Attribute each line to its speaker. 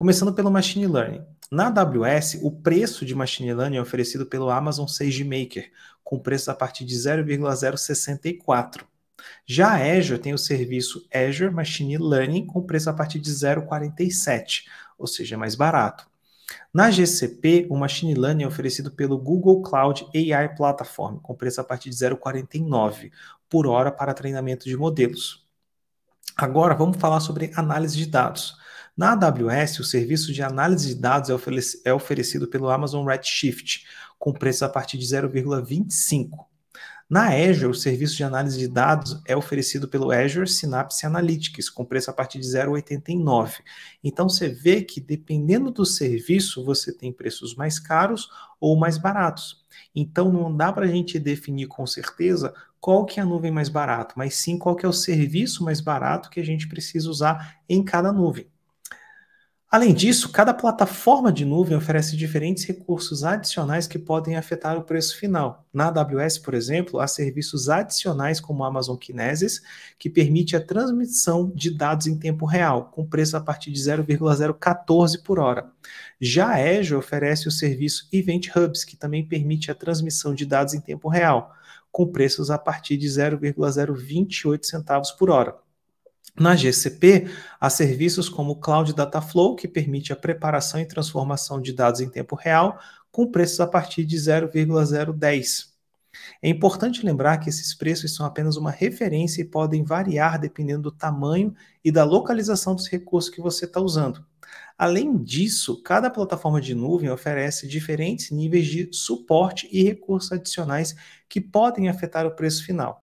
Speaker 1: Começando pelo Machine Learning. Na AWS, o preço de Machine Learning é oferecido pelo Amazon SageMaker, com preço a partir de 0,064. Já a Azure tem o serviço Azure Machine Learning com preço a partir de 0,47, ou seja, é mais barato. Na GCP, o Machine Learning é oferecido pelo Google Cloud AI Platform, com preço a partir de 0,49 por hora para treinamento de modelos. Agora vamos falar sobre análise de dados. Na AWS, o serviço de análise de dados é, é oferecido pelo Amazon Redshift, com preço a partir de 0,25. Na Azure, o serviço de análise de dados é oferecido pelo Azure Synapse Analytics, com preço a partir de 0,89. Então você vê que dependendo do serviço, você tem preços mais caros ou mais baratos. Então não dá para a gente definir com certeza qual que é a nuvem mais barata, mas sim qual que é o serviço mais barato que a gente precisa usar em cada nuvem. Além disso, cada plataforma de nuvem oferece diferentes recursos adicionais que podem afetar o preço final. Na AWS, por exemplo, há serviços adicionais como Amazon Kinesis, que permite a transmissão de dados em tempo real, com preço a partir de 0,014 por hora. Já a Azure oferece o serviço Event Hubs, que também permite a transmissão de dados em tempo real, com preços a partir de 0,028 centavos por hora. Na GCP, há serviços como o Cloud Dataflow, que permite a preparação e transformação de dados em tempo real, com preços a partir de 0,010. É importante lembrar que esses preços são apenas uma referência e podem variar dependendo do tamanho e da localização dos recursos que você está usando. Além disso, cada plataforma de nuvem oferece diferentes níveis de suporte e recursos adicionais que podem afetar o preço final.